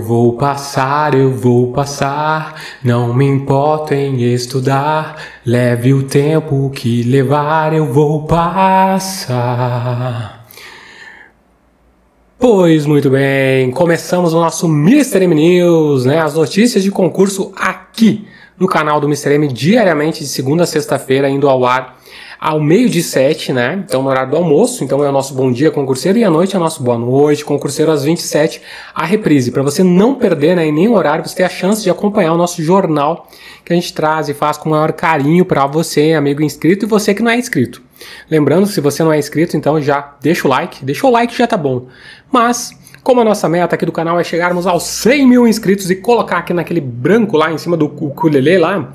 Eu vou passar, eu vou passar, não me importo em estudar. Leve o tempo que levar, eu vou passar. Pois muito bem, começamos o nosso Mr. M News, né? As notícias de concurso aqui no canal do Mr. M diariamente de segunda a sexta-feira indo ao ar ao meio de sete, né? Então, no horário do almoço, então é o nosso bom dia concurseiro e à noite é o nosso boa noite concurseiro às 27, a reprise. Para você não perder né, em nenhum horário, você ter a chance de acompanhar o nosso jornal que a gente traz e faz com o maior carinho para você, amigo inscrito, e você que não é inscrito. Lembrando, se você não é inscrito, então já deixa o like, deixa o like já tá bom. Mas como a nossa meta aqui do canal é chegarmos aos 100 mil inscritos e colocar aqui naquele branco lá em cima do ukulele lá,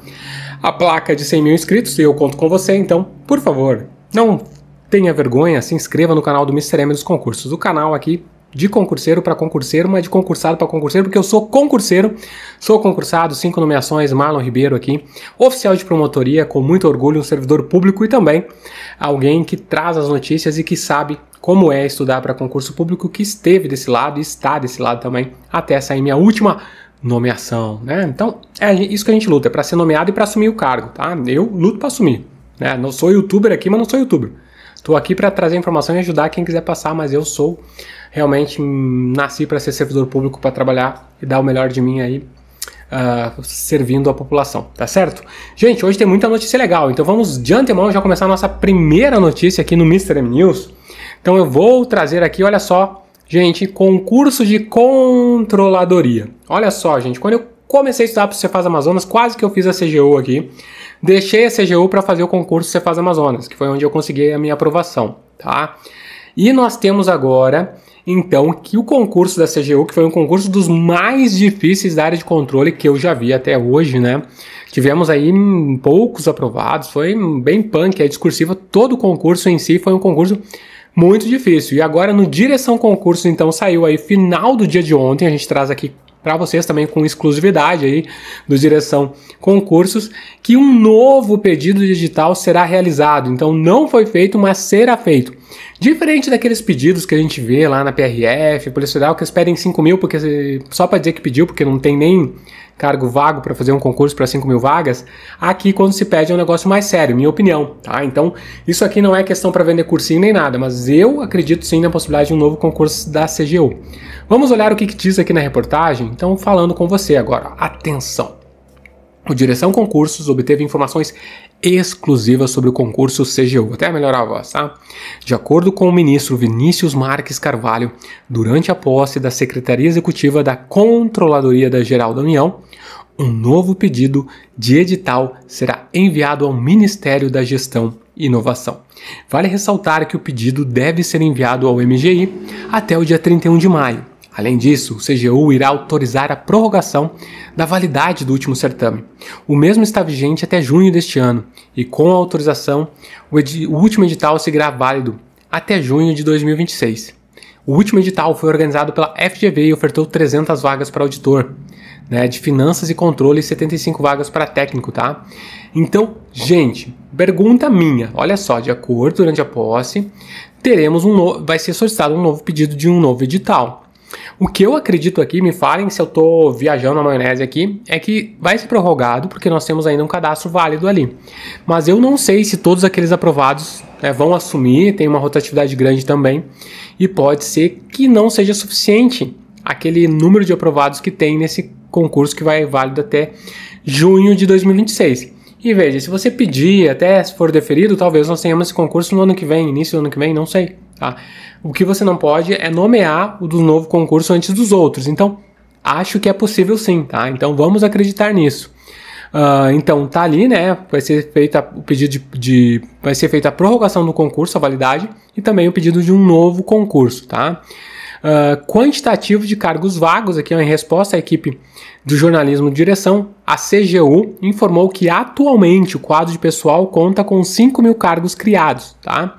a placa de 100 mil inscritos e eu conto com você, então, por favor, não tenha vergonha, se inscreva no canal do Mr. M dos Concursos. O canal aqui de concurseiro para concurseiro, mas de concursado para concurseiro, porque eu sou concurseiro, sou concursado, cinco nomeações, Marlon Ribeiro aqui, oficial de promotoria, com muito orgulho, um servidor público e também alguém que traz as notícias e que sabe como é estudar para concurso público, que esteve desse lado e está desse lado também, até sair minha última nomeação, né? Então, é isso que a gente luta, é para ser nomeado e para assumir o cargo, tá? Eu luto para assumir, né? Não sou youtuber aqui, mas não sou youtuber. Estou aqui para trazer informação e ajudar quem quiser passar, mas eu sou realmente hum, nasci para ser servidor público para trabalhar e dar o melhor de mim aí. Uh, servindo a população, tá certo? Gente, hoje tem muita notícia legal, então vamos de antemão já começar a nossa primeira notícia aqui no Mr. M News. Então eu vou trazer aqui, olha só, Gente, concurso de controladoria. Olha só, gente, quando eu comecei a estudar para o Cefaz Amazonas, quase que eu fiz a CGU aqui. Deixei a CGU para fazer o concurso Cefaz Amazonas, que foi onde eu consegui a minha aprovação, tá? E nós temos agora, então, que o concurso da CGU, que foi um concurso dos mais difíceis da área de controle que eu já vi até hoje, né? Tivemos aí poucos aprovados, foi bem punk, é discursiva. Todo o concurso em si foi um concurso muito difícil. E agora no Direção Concurso, então, saiu aí final do dia de ontem, a gente traz aqui para vocês também com exclusividade aí do Direção Concursos, que um novo pedido digital será realizado. Então não foi feito, mas será feito. Diferente daqueles pedidos que a gente vê lá na PRF, Polícia Federal, que eles pedem 5 mil porque, só para dizer que pediu, porque não tem nem cargo vago para fazer um concurso para 5 mil vagas, aqui quando se pede é um negócio mais sério, minha opinião, tá? Então, isso aqui não é questão para vender cursinho nem nada, mas eu acredito sim na possibilidade de um novo concurso da CGU. Vamos olhar o que, que diz aqui na reportagem? Então, falando com você agora, atenção! O Direção Concursos obteve informações exclusivas sobre o concurso CGU. até melhorar a voz, tá? De acordo com o ministro Vinícius Marques Carvalho, durante a posse da Secretaria Executiva da Controladoria da Geral da União, um novo pedido de edital será enviado ao Ministério da Gestão e Inovação. Vale ressaltar que o pedido deve ser enviado ao MGI até o dia 31 de maio. Além disso, o CGU irá autorizar a prorrogação da validade do último certame. O mesmo está vigente até junho deste ano, e com a autorização, o, o, último edital seguirá válido até junho de 2026. O último edital foi organizado pela FGV e ofertou 300 vagas para auditor, né, de finanças e controle e 75 vagas para técnico, tá? Então, gente, pergunta minha, olha só, de acordo durante a posse, teremos um vai ser solicitado um novo pedido de um novo edital o que eu acredito aqui, me falem se eu estou viajando na maionese aqui, é que vai ser prorrogado, porque nós temos ainda um cadastro válido ali. Mas eu não sei se todos aqueles aprovados né, vão assumir, tem uma rotatividade grande também, e pode ser que não seja suficiente aquele número de aprovados que tem nesse concurso que vai válido até junho de 2026. E veja, se você pedir, até se for deferido, talvez nós tenhamos esse concurso no ano que vem, início do ano que vem, não sei. Tá? O que você não pode é nomear o do novo concurso antes dos outros. Então, acho que é possível sim, tá? Então, vamos acreditar nisso. Uh, então, tá ali, né? Vai ser feita o pedido de, de, Vai ser feita a prorrogação do concurso, a validade, e também o pedido de um novo concurso, tá? Uh, quantitativo de cargos vagos, aqui em resposta à equipe do jornalismo de direção, a CGU informou que atualmente o quadro de pessoal conta com 5 mil cargos criados, tá?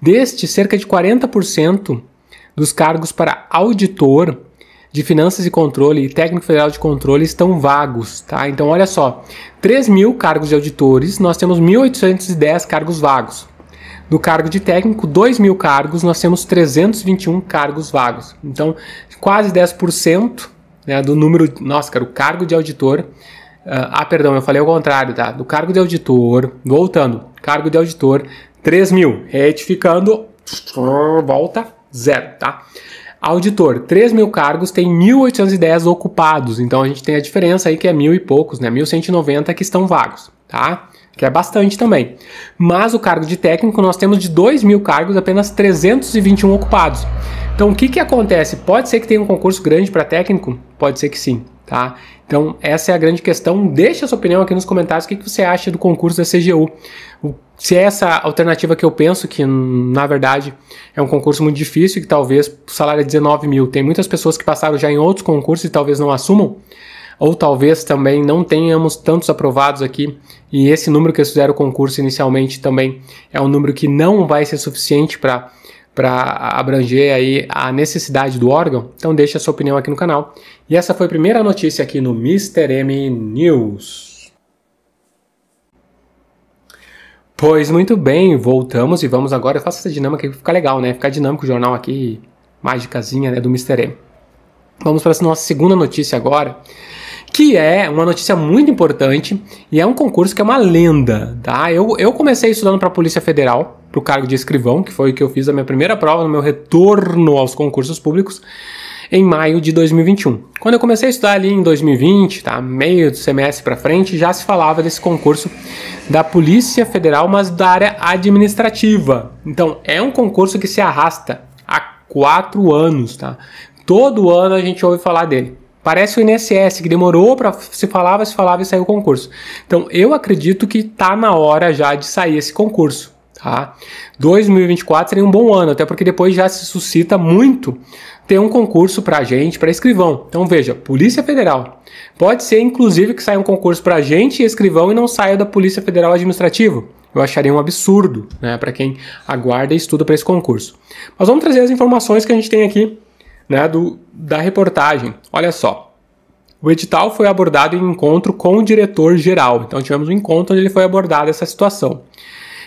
Deste, cerca de 40% dos cargos para auditor de finanças e controle e técnico federal de controle estão vagos, tá? Então olha só, 3 mil cargos de auditores, nós temos 1.810 cargos vagos. Do cargo de técnico, 2 mil cargos, nós temos 321 cargos vagos. Então quase 10% né, do número, nossa cara, o cargo de auditor, ah, ah perdão, eu falei o contrário, tá? Do cargo de auditor, voltando, cargo de auditor, 3 mil, retificando, volta, zero, tá? Auditor, 3 mil cargos tem 1.810 ocupados, então a gente tem a diferença aí que é mil e poucos, né? 1.190 que estão vagos, tá? Que é bastante também. Mas o cargo de técnico, nós temos de 2 mil cargos, apenas 321 ocupados. Então o que, que acontece? Pode ser que tenha um concurso grande para técnico? Pode ser que sim, tá? Então, essa é a grande questão. Deixa a sua opinião aqui nos comentários. O que, que você acha do concurso da CGU? Se é essa alternativa que eu penso, que na verdade é um concurso muito difícil, que talvez o salário é 19 mil. Tem muitas pessoas que passaram já em outros concursos e talvez não assumam. Ou talvez também não tenhamos tantos aprovados aqui. E esse número que eles fizeram o concurso inicialmente também é um número que não vai ser suficiente para para abranger aí a necessidade do órgão. Então deixa a sua opinião aqui no canal. E essa foi a primeira notícia aqui no Mr. M News. Pois muito bem, voltamos e vamos agora. Eu faço essa dinâmica que fica legal, né? Ficar dinâmico o jornal aqui, mágicazinha né, do Mr. M. Vamos para a nossa segunda notícia agora que é uma notícia muito importante e é um concurso que é uma lenda, tá? Eu, eu comecei estudando para a Polícia Federal, para o cargo de escrivão, que foi o que eu fiz a minha primeira prova no meu retorno aos concursos públicos em maio de 2021. Quando eu comecei a estudar ali em 2020, tá, meio do semestre para frente, já se falava desse concurso da Polícia Federal, mas da área administrativa. Então, é um concurso que se arrasta há quatro anos, tá? Todo ano a gente ouve falar dele. Parece o INSS, que demorou para se falava, se falava e saiu o concurso. Então, eu acredito que tá na hora já de sair esse concurso. Tá? 2024 seria um bom ano, até porque depois já se suscita muito ter um concurso para gente, para escrivão. Então veja, Polícia Federal. Pode ser inclusive que saia um concurso para gente e escrivão e não saia da Polícia Federal Administrativo. Eu acharia um absurdo, né, para quem aguarda e estuda para esse concurso. Mas vamos trazer as informações que a gente tem aqui né, do, da reportagem. Olha só. O edital foi abordado em encontro com o diretor-geral. Então tivemos um encontro onde ele foi abordado essa situação.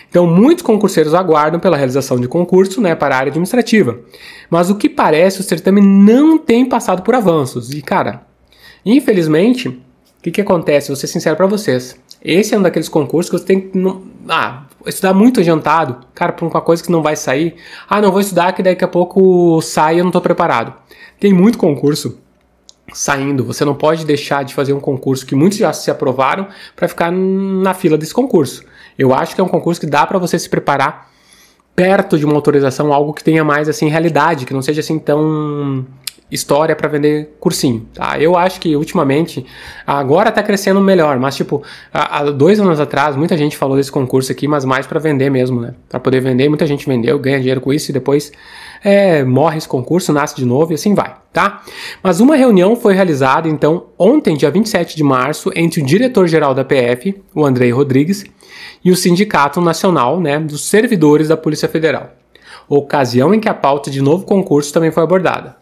Então, muitos concurseiros aguardam pela realização de concurso né, para a área administrativa. Mas o que parece, o certame não tem passado por avanços. E, cara, infelizmente, o que, que acontece? Vou ser sincero para vocês. Esse é um daqueles concursos que você tem que. Não, ah, estudar muito adiantado, cara, por uma coisa que não vai sair. Ah, não vou estudar que daqui a pouco sai eu não estou preparado. Tem muito concurso saindo, você não pode deixar de fazer um concurso que muitos já se aprovaram para ficar na fila desse concurso. Eu acho que é um concurso que dá para você se preparar perto de uma autorização, algo que tenha mais assim realidade, que não seja assim tão história para vender cursinho, tá? Eu acho que ultimamente, agora tá crescendo melhor, mas tipo, há dois anos atrás, muita gente falou desse concurso aqui, mas mais para vender mesmo, né? Para poder vender, muita gente vendeu, ganha dinheiro com isso e depois é, morre esse concurso, nasce de novo e assim vai, tá? Mas uma reunião foi realizada, então, ontem, dia 27 de março, entre o diretor-geral da PF, o Andrei Rodrigues, e o Sindicato Nacional, né, dos Servidores da Polícia Federal. Ocasião em que a pauta de novo concurso também foi abordada.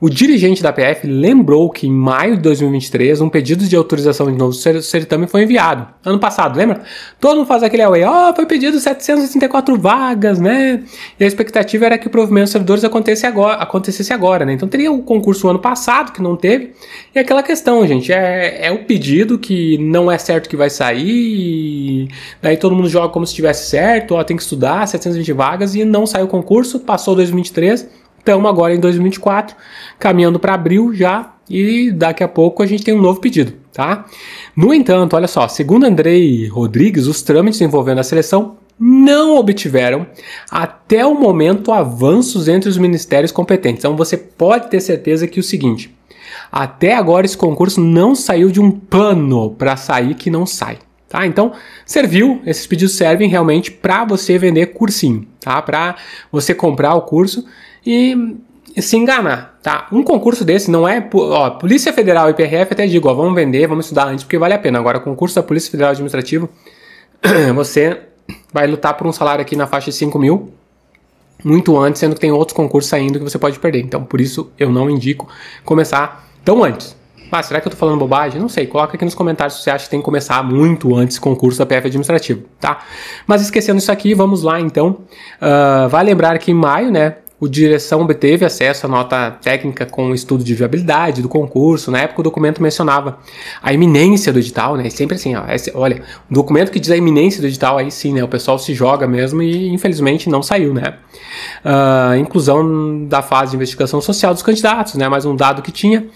O dirigente da PF lembrou que em maio de 2023 um pedido de autorização de novo certame foi enviado. Ano passado, lembra? Todo mundo faz aquele away, ó, oh, foi pedido 764 vagas, né? E a expectativa era que o provimento dos servidores acontecesse agora, acontecesse agora, né? Então teria o concurso ano passado que não teve. E aquela questão, gente, é, é o pedido que não é certo que vai sair, daí todo mundo joga como se estivesse certo, ó, tem que estudar, 720 vagas e não saiu o concurso, passou 2023, Estamos agora em 2024, caminhando para abril já, e daqui a pouco a gente tem um novo pedido, tá? No entanto, olha só, segundo Andrei Rodrigues, os trâmites envolvendo a seleção não obtiveram até o momento avanços entre os ministérios competentes. Então você pode ter certeza que é o seguinte, até agora esse concurso não saiu de um pano para sair que não sai. Tá? Então, serviu, esses pedidos servem realmente para você vender cursinho, tá? Para você comprar o curso e se enganar, tá? Um concurso desse não é, ó, Polícia Federal e PRF até digo, ó, vamos vender, vamos estudar antes porque vale a pena. Agora, concurso da Polícia Federal Administrativo, você vai lutar por um salário aqui na faixa de 5 mil, muito antes, sendo que tem outros concursos saindo que você pode perder. Então, por isso, eu não indico começar tão antes. Mas ah, será que eu tô falando bobagem? Não sei. Coloca aqui nos comentários se você acha que tem que começar muito antes o concurso da PF administrativo, tá? Mas esquecendo isso aqui, vamos lá então. Uh, ah, vai lembrar que em maio, né? O direção obteve acesso à nota técnica com o estudo de viabilidade do concurso. Na época, o documento mencionava a iminência do edital, né? Sempre assim, ó, esse, olha, o documento que diz a iminência do edital, aí sim, né? O pessoal se joga mesmo e infelizmente não saiu, né? Uh, inclusão da fase de investigação social dos candidatos, né? Mais um dado que tinha.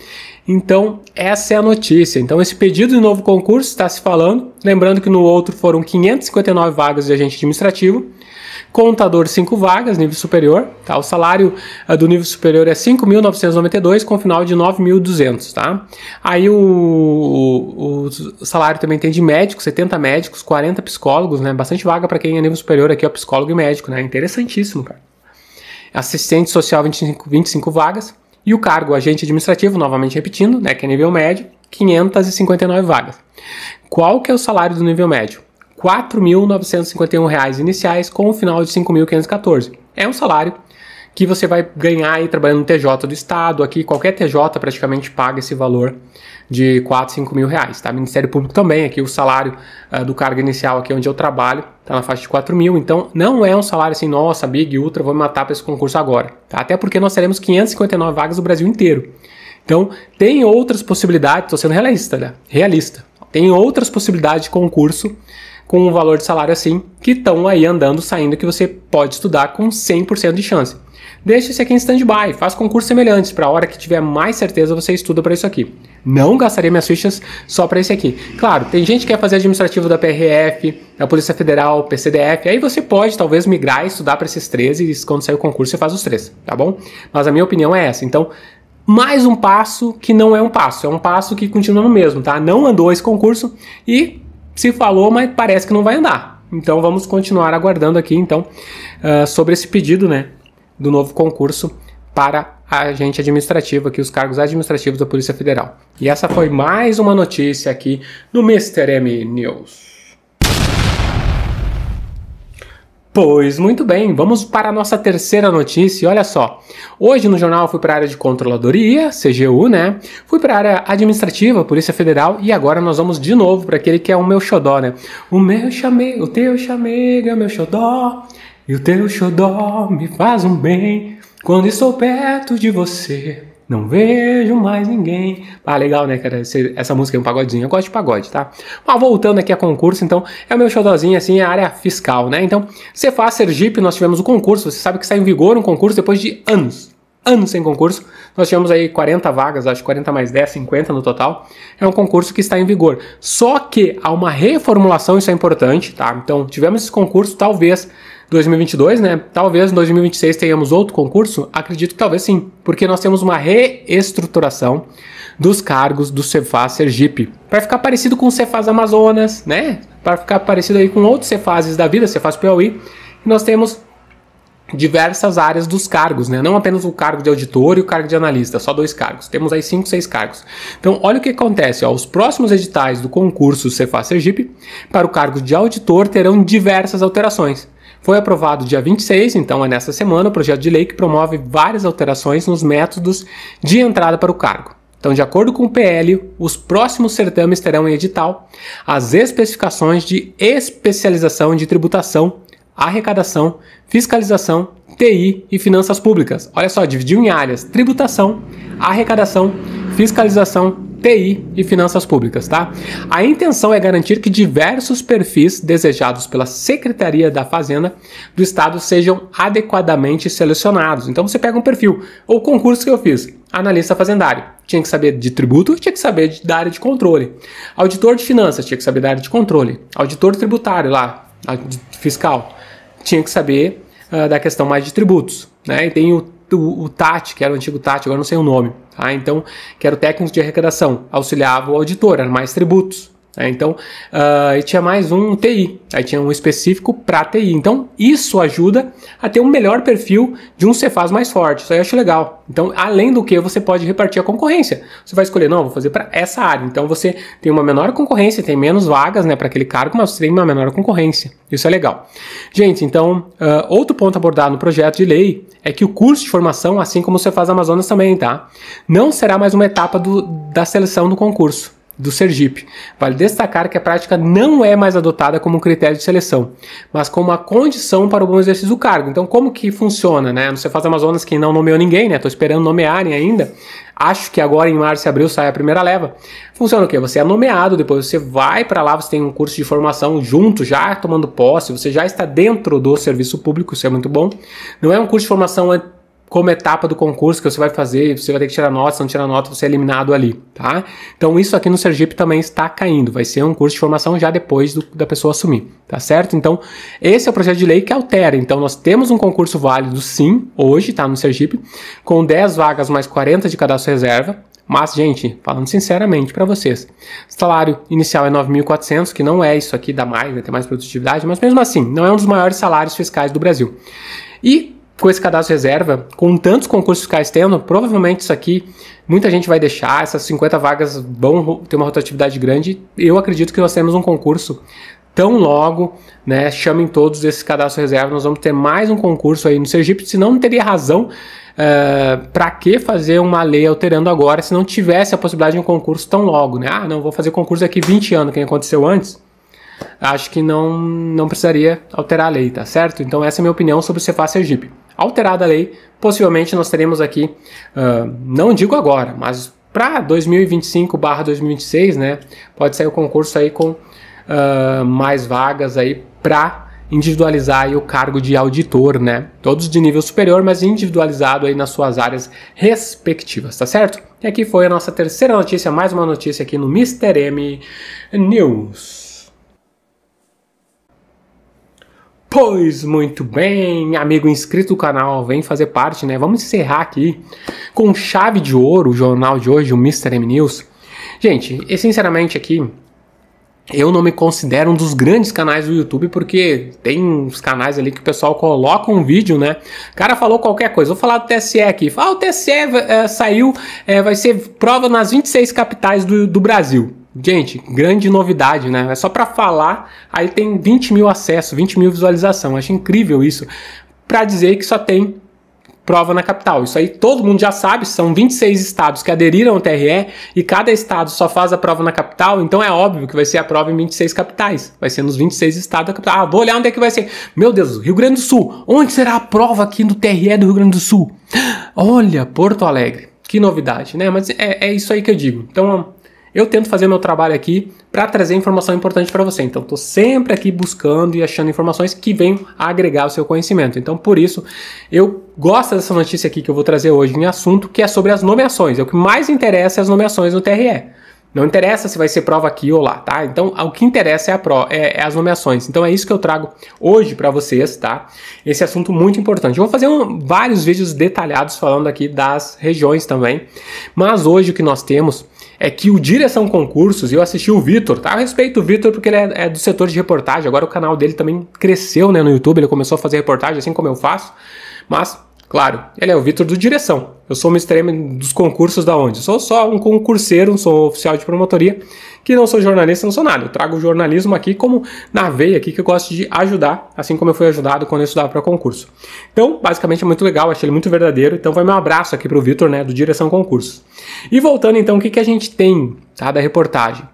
Então, essa é a notícia. Então, esse pedido de novo concurso está se falando. Lembrando que no outro foram 559 vagas de agente administrativo, contador 5 vagas, nível superior. Tá? O salário ah, do nível superior é 5.992, com final de 9.200. Tá? Aí o, o, o, salário também tem de médico, 70 médicos, 40 psicólogos, né? bastante vaga para quem é nível superior aqui, ó, psicólogo e médico. Né? Interessantíssimo, cara. Assistente social, 25, 25 vagas e o cargo agente administrativo, novamente repetindo, né, que é nível médio, 559 vagas. Qual que é o salário do nível médio? R$ 4.951 iniciais com o um final de 5.514. É um salário que você vai ganhar aí trabalhando no TJ do Estado. Aqui, qualquer TJ praticamente paga esse valor de 4, 5 mil reais, tá? Ministério Público também, aqui o salário uh, do cargo inicial aqui onde eu trabalho tá na faixa de 4 mil, então não é um salário assim, nossa, Big, Ultra, vou me matar para esse concurso agora, tá? Até porque nós teremos 559 vagas no Brasil inteiro. Então, tem outras possibilidades, estou sendo realista, né? Realista. Tem outras possibilidades de concurso com um valor de salário assim, que estão aí andando, saindo, que você pode estudar com 100% de chance. Deixe esse aqui em stand-by, faz concursos semelhantes, para a hora que tiver mais certeza você estuda para isso aqui. Não gastaria minhas fichas só para esse aqui. Claro, tem gente que quer fazer administrativo da PRF, da Polícia Federal, PCDF, aí você pode talvez migrar e estudar para esses três e quando sair o concurso você faz os três, tá bom? Mas a minha opinião é essa. Então, mais um passo que não é um passo, é um passo que continua no mesmo, tá? Não andou esse concurso e se falou, mas parece que não vai andar. Então vamos continuar aguardando aqui então uh, sobre esse pedido, né? do novo concurso para a agente administrativo aqui os cargos administrativos da Polícia Federal. E essa foi mais uma notícia aqui no Mr. M News. Pois muito bem, vamos para a nossa terceira notícia. Olha só, hoje no jornal fui para a área de controladoria, CGU, né? Fui para a área administrativa, Polícia Federal, e agora nós vamos de novo para aquele que é o meu xodó, né? O meu chamego, o teu chamego é o meu xodó. E o teu xodó me faz um bem quando estou perto de você. Não vejo mais ninguém. Ah, legal, né, cara? Essa música é um pagodinho. Eu gosto de pagode, tá? Mas voltando aqui a concurso, então, é o meu xodózinho, assim, é a área fiscal, né? Então, Cefaz Sergipe, nós tivemos o concurso. Você sabe que está em vigor um concurso depois de anos. Anos sem concurso. Nós tivemos aí 40 vagas, acho 40 mais 10, 50 no total. É um concurso que está em vigor. Só que há uma reformulação, isso é importante, tá? Então, tivemos esse concurso, talvez 2022, né? Talvez em 2026 tenhamos outro concurso? Acredito que talvez sim, porque nós temos uma reestruturação dos cargos do Cefaz Sergipe, para ficar parecido com o Cefaz Amazonas, né? Para ficar parecido aí com outros Cefazes da vida, Cefaz Piauí, nós temos diversas áreas dos cargos, né? Não apenas o cargo de auditor e o cargo de analista, só dois cargos. Temos aí cinco, seis cargos. Então, olha o que acontece. Ó. Os próximos editais do concurso Cefaz Sergipe para o cargo de auditor terão diversas alterações. Foi aprovado dia 26, então é nesta semana, o projeto de lei que promove várias alterações nos métodos de entrada para o cargo. Então, de acordo com o PL, os próximos certames terão em edital as especificações de especialização de tributação, arrecadação, fiscalização, TI e finanças públicas. Olha só, dividiu em áreas: tributação, arrecadação, fiscalização, TI e finanças públicas, tá? A intenção é garantir que diversos perfis desejados pela Secretaria da Fazenda do Estado sejam adequadamente selecionados. Então você pega um perfil ou concurso que eu fiz, analista fazendário, tinha que saber de tributo, tinha que saber de, da área de controle. Auditor de finanças, tinha que saber da área de controle. Auditor tributário lá, fiscal, tinha que saber uh, da questão mais de tributos, né? E tem o o, o Tati, que era o antigo Tati, agora não sei o nome, tá? Então, que era o técnico de arrecadação, auxiliava o auditor, era mais tributos. É, então, uh, aí tinha mais um TI, aí tinha um específico para TI. Então, isso ajuda a ter um melhor perfil de um Cefaz mais forte. Isso aí eu acho legal. Então, além do que, você pode repartir a concorrência. Você vai escolher, não, vou fazer para essa área. Então, você tem uma menor concorrência, tem menos vagas né, para aquele cargo, mas você tem uma menor concorrência. Isso é legal. Gente, então, uh, outro ponto abordado no projeto de lei é que o curso de formação, assim como o Cefaz Amazonas também, tá? Não será mais uma etapa do, da seleção do concurso do Sergipe. Vale destacar que a prática não é mais adotada como critério de seleção, mas como uma condição para o bom exercício do cargo. Então, como que funciona, né? No Cefaz Amazonas, que não nomeou ninguém, né? Tô esperando nomearem ainda. Acho que agora em março e abril sai a primeira leva. Funciona o quê? Você é nomeado, depois você vai para lá, você tem um curso de formação junto, já tomando posse, você já está dentro do serviço público, isso é muito bom. Não é um curso de formação como etapa do concurso que você vai fazer, você vai ter que tirar nota, se não tirar nota, você é eliminado ali, tá? Então isso aqui no Sergipe também está caindo, vai ser um curso de formação já depois do, da pessoa assumir, tá certo? Então esse é o projeto de lei que altera, então nós temos um concurso válido sim, hoje, tá, no Sergipe, com 10 vagas mais 40 de cadastro reserva, mas, gente, falando sinceramente para vocês, salário inicial é 9.400, que não é isso aqui, dá mais, vai ter mais produtividade, mas mesmo assim, não é um dos maiores salários fiscais do Brasil. E com esse cadastro reserva, com tantos concursos fiscais tendo, provavelmente isso aqui muita gente vai deixar, essas 50 vagas vão ter uma rotatividade grande. Eu acredito que nós temos um concurso tão logo, né? Chamem todos esse cadastro reserva, nós vamos ter mais um concurso aí no Sergipe, senão não teria razão uh, eh, para que fazer uma lei alterando agora se não tivesse a possibilidade de um concurso tão logo, né? Ah, não, vou fazer concurso daqui 20 anos, que aconteceu antes. Acho que não, não precisaria alterar a lei, tá certo? Então essa é a minha opinião sobre o Cefaz Sergipe alterada a lei, possivelmente nós teremos aqui, uh, não digo agora, mas para 2025/2026, né, pode sair o concurso aí com uh, mais vagas aí para individualizar aí o cargo de auditor, né? Todos de nível superior, mas individualizado aí nas suas áreas respectivas, tá certo? E aqui foi a nossa terceira notícia, mais uma notícia aqui no Mr. M News. Pois muito bem, amigo inscrito do canal, vem fazer parte, né? Vamos encerrar aqui com chave de ouro o jornal de hoje, o Mr. M News. Gente, e sinceramente aqui, eu não me considero um dos grandes canais do YouTube, porque tem uns canais ali que o pessoal coloca um vídeo, né? O cara falou qualquer coisa, vou falar do TSE aqui. ah, o TSE é, saiu, é, vai ser prova nas 26 capitais do, do Brasil. Gente, grande novidade, né? É só para falar, aí tem 20 mil acessos, 20 mil visualizações. acho incrível isso. Para dizer que só tem prova na capital. Isso aí todo mundo já sabe, são 26 estados que aderiram ao TRE e cada estado só faz a prova na capital, então é óbvio que vai ser a prova em 26 capitais. Vai ser nos 26 estados da capital. Ah, vou olhar onde é que vai ser. Meu Deus, Rio Grande do Sul. Onde será a prova aqui no TRE do Rio Grande do Sul? Olha, Porto Alegre. Que novidade, né? Mas é, é isso aí que eu digo. Então, eu tento fazer meu trabalho aqui para trazer informação importante para você. Então, estou sempre aqui buscando e achando informações que venham agregar o seu conhecimento. Então, por isso, eu gosto dessa notícia aqui que eu vou trazer hoje em assunto, que é sobre as nomeações. É o que mais interessa é as nomeações no TRE. Não interessa se vai ser prova aqui ou lá, tá? Então, o que interessa é, a pro, é, é as nomeações. Então, é isso que eu trago hoje para vocês, tá? Esse assunto muito importante. Eu vou fazer um, vários vídeos detalhados falando aqui das regiões também. Mas hoje o que nós temos é que o Direção Concursos, eu assisti o Vitor, tá? Eu respeito o Vitor porque ele é, é, do setor de reportagem, agora o canal dele também cresceu, né, no YouTube, ele começou a fazer reportagem assim como eu faço, mas Claro, ele é o Vitor do Direção. Eu sou um extremo dos concursos da onde? sou só um concurseiro, sou oficial de promotoria, que não sou jornalista, não sou nada. Eu trago o jornalismo aqui como na veia aqui, que eu gosto de ajudar, assim como eu fui ajudado quando eu estudava para concurso. Então, basicamente é muito legal, achei ele muito verdadeiro. Então vai meu abraço aqui para o Vitor, né, do Direção Concursos. E voltando então, o que, que a gente tem tá, da reportagem?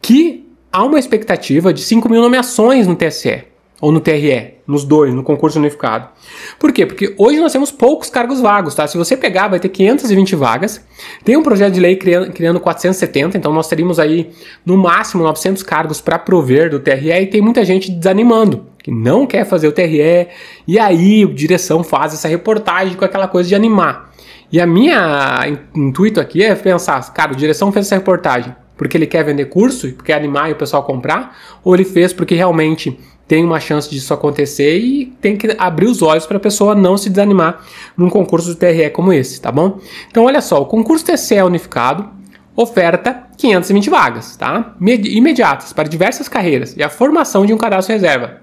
Que há uma expectativa de 5 mil nomeações no TSE ou no TRE, nos dois, no concurso unificado. Por quê? Porque hoje nós temos poucos cargos vagos, tá? Se você pegar, vai ter 520 vagas. Tem um projeto de lei criando 470, então nós teríamos aí no máximo 900 cargos para prover do TRE e tem muita gente desanimando, que não quer fazer o TRE, e aí a direção faz essa reportagem com aquela coisa de animar. E a minha intuito aqui é pensar, cara, o direção fez essa reportagem porque ele quer vender curso, porque animar e o pessoal comprar, ou ele fez porque realmente tem uma chance disso acontecer e tem que abrir os olhos para a pessoa não se desanimar num concurso do TRE como esse, tá bom? Então, olha só, o concurso TCE é unificado, oferta 520 vagas, tá? Imediatas para diversas carreiras e a formação de um cadastro reserva.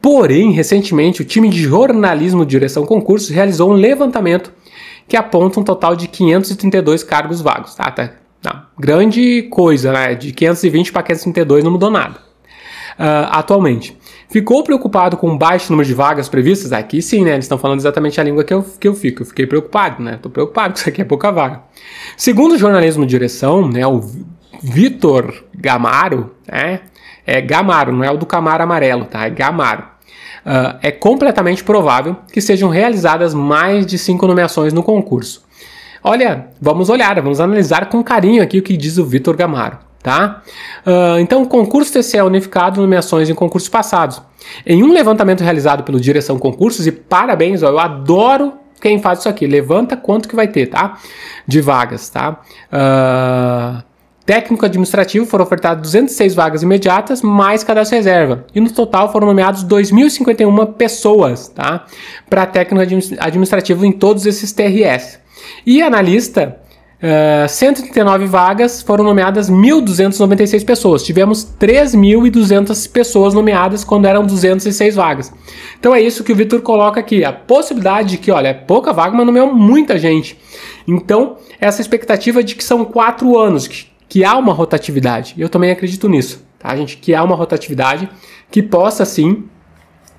Porém, recentemente, o time de jornalismo de direção concursos realizou um levantamento que aponta um total de 532 cargos vagos. Ah, tá, tá, Grande coisa, né? De 520 para 532 não mudou nada uh, atualmente. Ficou preocupado com o baixo número de vagas previstas? Aqui sim, né? Eles estão falando exatamente a língua que eu, que eu fico. Eu fiquei preocupado, né? Estou preocupado, isso aqui é pouca vaga. Segundo o jornalismo de direção, né? O Vitor Gamaro, né? É Gamaro, não é o do Camaro amarelo, tá? É Gamaro. Uh, é completamente provável que sejam realizadas mais de cinco nomeações no concurso. Olha, vamos olhar, vamos analisar com carinho aqui o que diz o Vitor Gamaro. Tá? Uh, então, concurso TCE unificado, nomeações em concursos passados. Em um levantamento realizado pelo Direção Concursos, e parabéns, ó, eu adoro quem faz isso aqui. Levanta quanto que vai ter, tá? De vagas, tá? Uh, técnico administrativo foram ofertadas 206 vagas imediatas, mais cadastro reserva. E no total foram nomeados 2.051 pessoas, tá? Para técnico administrativo em todos esses TRS. E analista 139 é, vagas foram nomeadas 1.296 pessoas. Tivemos 3.200 pessoas nomeadas quando eram 206 vagas. Então é isso que o Vitor coloca aqui. A possibilidade de que, olha, é pouca vaga, mas nomeou muita gente. Então, essa expectativa de que são quatro anos, que, que há uma rotatividade. Eu também acredito nisso, tá, gente? Que há uma rotatividade que possa sim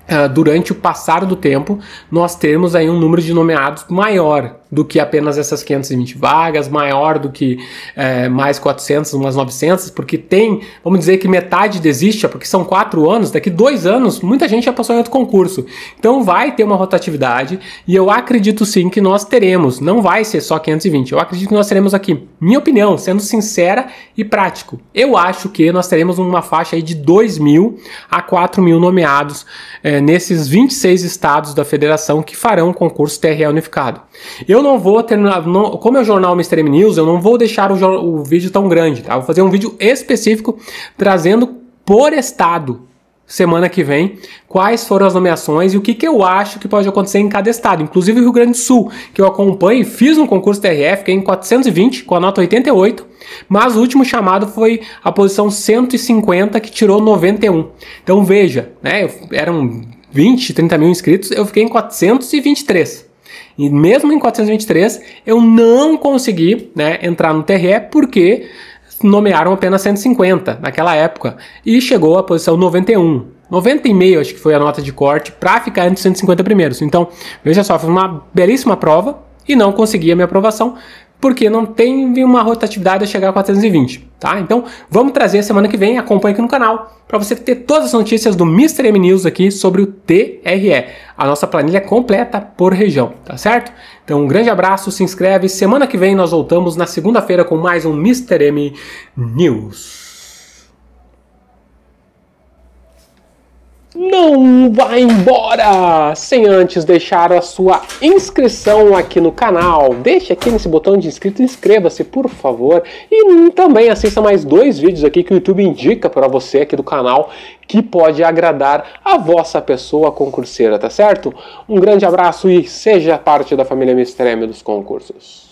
eh, durante o passar do tempo, nós temos aí um número de nomeados maior do que apenas essas 520 vagas, maior do que é, mais 400, umas 900, porque tem, vamos dizer que metade desiste, é porque são quatro anos, daqui dois anos, muita gente já passou em outro concurso. Então vai ter uma rotatividade e eu acredito sim que nós teremos, não vai ser só 520, eu acredito que nós teremos aqui, minha opinião, sendo sincera e prático, eu acho que nós teremos uma faixa aí de 2 mil a 4 mil nomeados é, nesses 26 estados da federação que farão o concurso TRE unificado. Eu eu não vou terminar, não, como é o jornal Mystery News, eu não vou deixar o, o vídeo tão grande, tá? Vou fazer um vídeo específico trazendo por estado semana que vem quais foram as nomeações e o que, que eu acho que pode acontecer em cada estado, inclusive o Rio Grande do Sul, que eu acompanho, fiz um concurso TRF, fiquei em 420 com a nota 88, mas o último chamado foi a posição 150 que tirou 91. Então veja, né, eram 20, 30 mil inscritos, eu fiquei em 423. E mesmo em 423, eu não consegui né, entrar no TRE porque nomearam apenas 150 naquela época e chegou à posição 91. 90,5 acho que foi a nota de corte para ficar entre os 150 primeiros. Então, veja só, foi uma belíssima prova e não consegui a minha aprovação porque não tem uma rotatividade a chegar a 420, tá? Então, vamos trazer semana que vem, acompanhe aqui no canal, para você ter todas as notícias do Mr. M News aqui sobre o TRE, a nossa planilha completa por região, tá certo? Então, um grande abraço, se inscreve, semana que vem nós voltamos na segunda-feira com mais um Mr. M News. Não vá embora sem antes deixar a sua inscrição aqui no canal. Deixe aqui nesse botão de inscrito, inscreva-se por favor. E também assista mais dois vídeos aqui que o YouTube indica para você aqui do canal que pode agradar a vossa pessoa concurseira, tá certo? Um grande abraço e seja parte da família Mistreme dos concursos.